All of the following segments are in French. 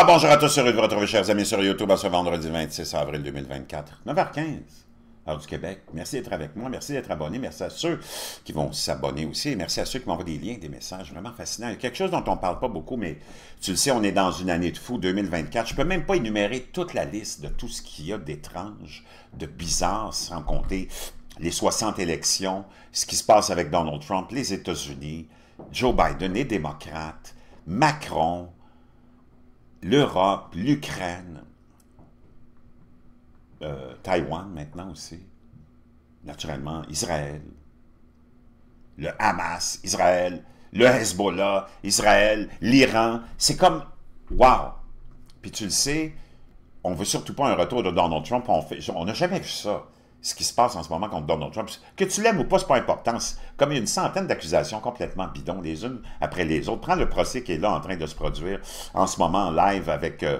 Ah, bonjour à tous, heureux de vous retrouver, chers amis, sur YouTube, ce vendredi 26 avril 2024, 9h15, heure du Québec. Merci d'être avec moi, merci d'être abonné, merci à ceux qui vont s'abonner aussi, et merci à ceux qui m'envoient des liens, des messages vraiment fascinants. Il y a quelque chose dont on ne parle pas beaucoup, mais tu le sais, on est dans une année de fou, 2024. Je peux même pas énumérer toute la liste de tout ce qu'il y a d'étrange, de bizarre, sans compter les 60 élections, ce qui se passe avec Donald Trump, les États-Unis, Joe Biden, les démocrates, Macron, l'Europe, l'Ukraine, euh, Taïwan maintenant aussi, naturellement, Israël, le Hamas, Israël, le Hezbollah, Israël, l'Iran. C'est comme, wow! Puis tu le sais, on veut surtout pas un retour de Donald Trump. On n'a jamais vu ça ce qui se passe en ce moment contre Donald Trump. Que tu l'aimes ou pas, n'est pas important. Comme il y a une centaine d'accusations complètement bidons, les unes après les autres. Prends le procès qui est là en train de se produire en ce moment en live avec euh,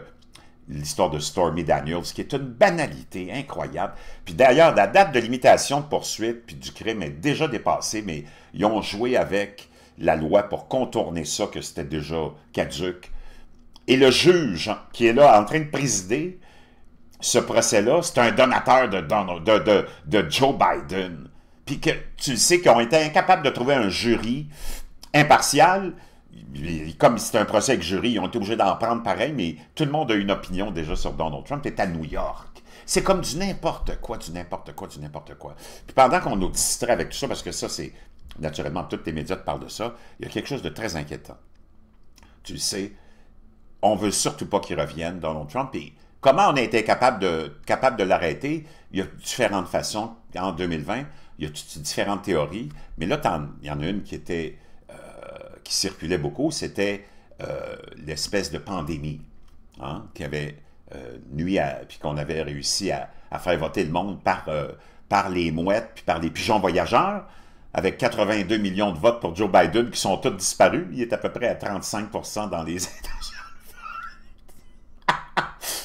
l'histoire de Stormy Daniels, qui est une banalité incroyable. Puis d'ailleurs, la date de limitation de poursuite puis du crime est déjà dépassée, mais ils ont joué avec la loi pour contourner ça, que c'était déjà caduque. Et le juge qui est là en train de présider ce procès-là, c'est un donateur de, Joe Biden. Puis que tu sais qu'ils ont été incapables de trouver un jury impartial. Comme c'est un procès avec jury, ils ont été obligés d'en prendre pareil, mais tout le monde a une opinion déjà sur Donald Trump. est à New York. C'est comme du n'importe quoi, du n'importe quoi, du n'importe quoi. Puis pendant qu'on nous distrait avec tout ça, parce que ça, c'est naturellement, toutes les médias te parlent de ça, il y a quelque chose de très inquiétant. Tu sais, on veut surtout pas qu'il revienne, Donald Trump, et Comment on a été capable de, capable de l'arrêter? Il y a différentes façons. En 2020, il y a différentes théories. Mais là, il y en a une qui était euh, qui circulait beaucoup, c'était euh, l'espèce de pandémie hein, qui avait euh, nuit à, puis qu'on avait réussi à, faire voter le monde par, par les mouettes puis par les pigeons voyageurs avec 82 millions de votes pour Joe Biden qui sont tous disparus. Il est à peu près à 35 dans les États-Unis.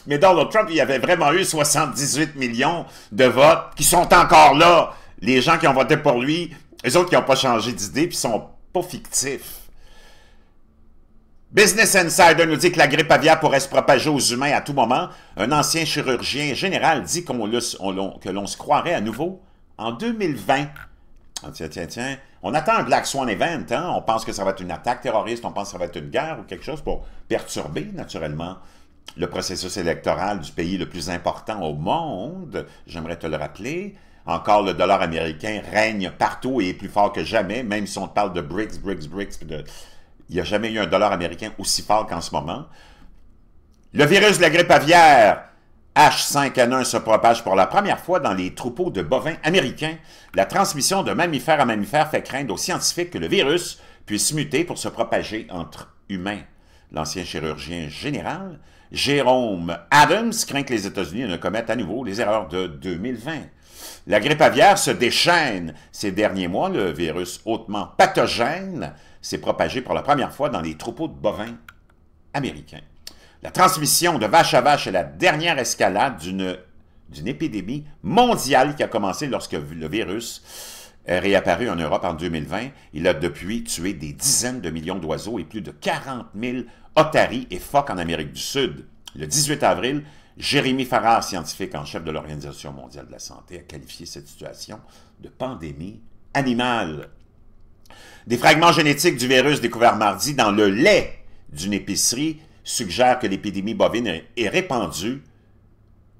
Mais Donald Trump, il avait vraiment eu 78 millions de votes qui sont encore là. Les gens qui ont voté pour lui, les autres qui n'ont pas changé d'idée, puis sont pas fictifs. Business Insider nous dit que la grippe aviaire pourrait se propager aux humains à tout moment. Un ancien chirurgien général dit qu'on que l'on se croirait à nouveau en 2020. Ah, tiens, tiens, tiens. On attend un Black Swan Event. Hein? On pense que ça va être une attaque terroriste, on pense que ça va être une guerre ou quelque chose pour perturber, naturellement, le processus électoral du pays le plus important au monde, j'aimerais te le rappeler, encore le dollar américain règne partout et est plus fort que jamais, même si on parle de BRICS, BRICS, BRICS. De... Il n'y a jamais eu un dollar américain aussi fort qu'en ce moment. Le virus de la grippe aviaire H5N1 se propage pour la première fois dans les troupeaux de bovins américains. La transmission de mammifère à mammifère fait craindre aux scientifiques que le virus puisse muter pour se propager entre humains. L'ancien chirurgien général Jérôme Adams craint que les États-Unis ne commettent à nouveau les erreurs de 2020. La grippe aviaire se déchaîne. Ces derniers mois, le virus hautement pathogène s'est propagé pour la première fois dans les troupeaux de bovins américains. La transmission de vache à vache est la dernière escalade d'une épidémie mondiale qui a commencé lorsque le virus Réapparu en Europe en 2020, il a depuis tué des dizaines de millions d'oiseaux et plus de 40 000 otaries et phoques en Amérique du Sud. Le 18 avril, Jérémy Farrar, scientifique en chef de l'Organisation mondiale de la santé, a qualifié cette situation de pandémie animale. Des fragments génétiques du virus découverts mardi dans le lait d'une épicerie suggèrent que l'épidémie bovine est répandue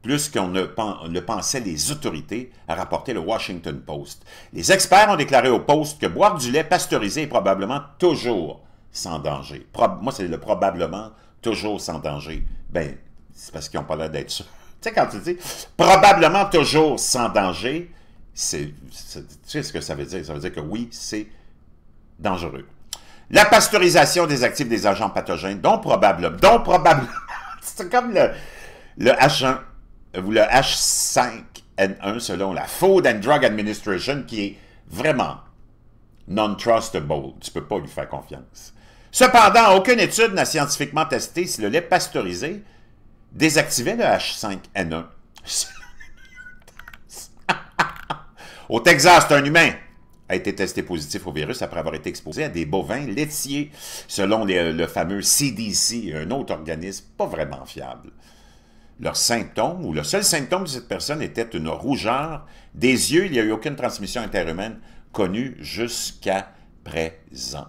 plus qu'on ne le pensait les autorités, a rapporté le Washington Post. Les experts ont déclaré au Post que boire du lait pasteurisé est probablement toujours sans danger. Moi, c'est le probablement toujours sans danger. Ben, c'est parce qu'ils n'ont pas l'air d'être sûrs. Tu sais, quand tu dis probablement toujours sans danger, c'est, tu sais ce que ça veut dire? Ça veut dire que oui, c'est dangereux. La pasteurisation des actifs des agents pathogènes, dont probablement, dont probablement, c'est comme le, le H1 ou le H5N1 selon la Food and Drug Administration qui est vraiment non-trustable. Tu ne peux pas lui faire confiance. Cependant, aucune étude n'a scientifiquement testé si le lait pasteurisé désactivait le H5N1. Au Texas, un humain a été testé positif au virus après avoir été exposé à des bovins laitiers, selon le fameux CDC, un autre organisme pas vraiment fiable leur symptôme, ou le seul symptôme de cette personne était une rougeur des yeux. Il n'y a eu aucune transmission interhumaine connue jusqu'à présent.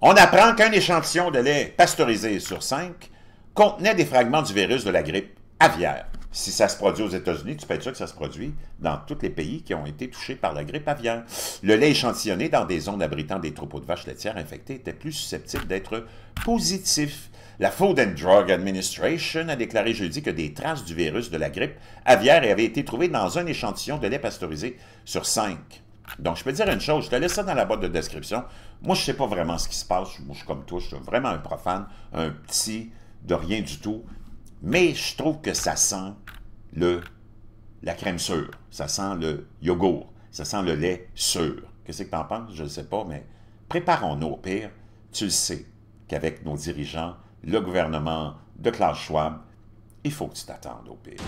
On apprend qu'un échantillon de lait pasteurisé sur cinq contenait des fragments du virus de la grippe aviaire. Si ça se produit aux États-Unis, tu peux être sûr que ça se produit dans tous les pays qui ont été touchés par la grippe aviaire. Le lait échantillonné dans des zones abritant des troupeaux de vaches laitières infectées était plus susceptible d'être positif. La Food and Drug Administration a déclaré jeudi que des traces du virus de la grippe aviaire avaient été trouvées dans un échantillon de lait pasteurisé sur cinq. Donc, je peux dire une chose, je te laisse ça dans la boîte de description. Moi, je ne sais pas vraiment ce qui se passe. Moi, je suis comme toi, je suis vraiment un profane, un petit, de rien du tout. Mais je trouve que ça sent le, la crème sûre, ça sent le yogourt, ça sent le lait sûr. Qu'est-ce que tu en penses? Je ne sais pas, mais préparons-nous au pire. Tu le sais qu'avec nos dirigeants, le gouvernement de Klaus Schwab, il faut que tu t'attendes au pire.